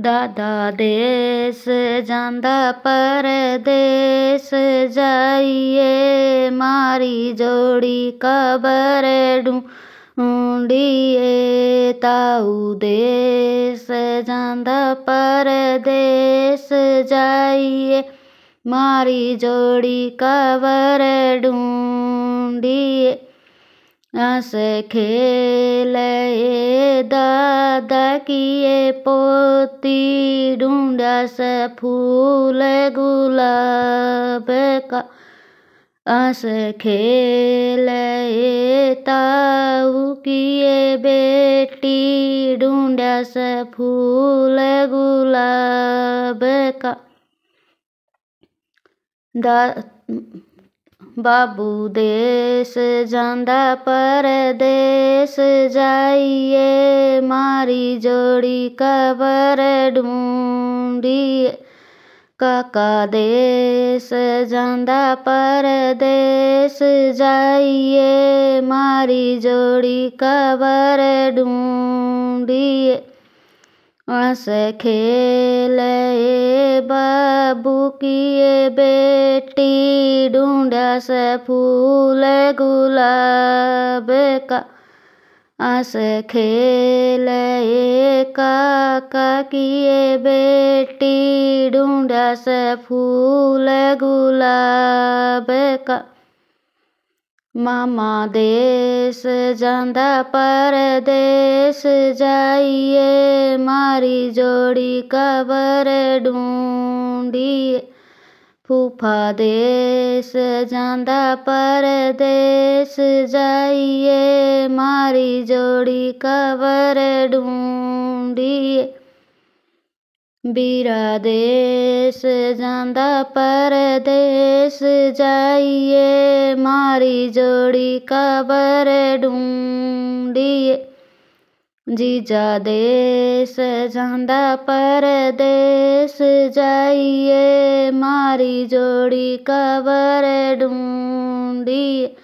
दादा देश जाना परदेस जाइए मारी जोड़ी कबर ढूंढिए ताऊ देश जाना परदेस जाइए मारी जोड़ी कबर ढूंढिए हंस खेल दादा किए पोती ढूंढा से फूल गुलाब का हंस खेल ताऊ किए बेटी ढूंढा से फूल गुलाब का दा बाबू देश जांदा परदेश जाइए मारी जोड़ी कबर ढूंढिए काका देश जांदा परदेश जाइए मारी जोड़ी कबर ढूंढिए हंस खेल बाबू किए बेटी ढूंढा से फूल गुलाब का हंस खेल काका किए बेटी ढूंढा से फूल गुलाब का मामा देश जांदा परदेश जाइए मारी जोड़ी कबर ढूंढिए फूफा देश जांदा परदेश जाइए मारी जोड़ी कबर ढूंढिए बीरा देश जांदा परदेश जाइए मारी जोड़ी कबर ढूंढिए जीजा देश जांदा परदेश जाइए मारी जोड़ी कबर ढूंढिए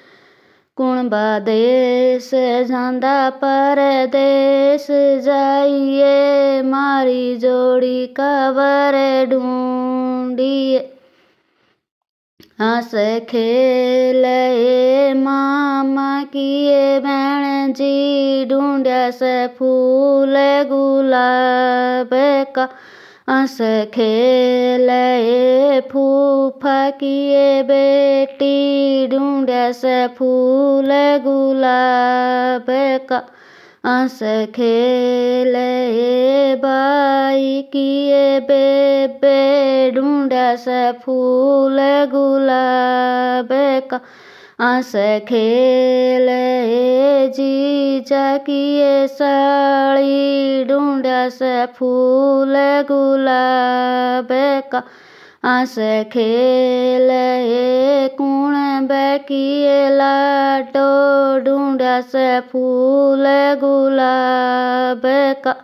कुणबा देश जांदा परदेश जाइए मारी जोड़ी कबर ढूंढिए हंस खेल मामा किए बहन जी ढूंढ से फूल गुलाब का हंस खेल फूफ किए बेटी ढूंढस फूल गुलाब का हंस खेलए बाई किए बेबे ढूंढस फूल गुलाब का हंस खेलए चकिए साड़ी ढूंढा से फूल गुलाब का आस खेल हे कुण बकिए लाटो ढूंढा से फूल गुलाब का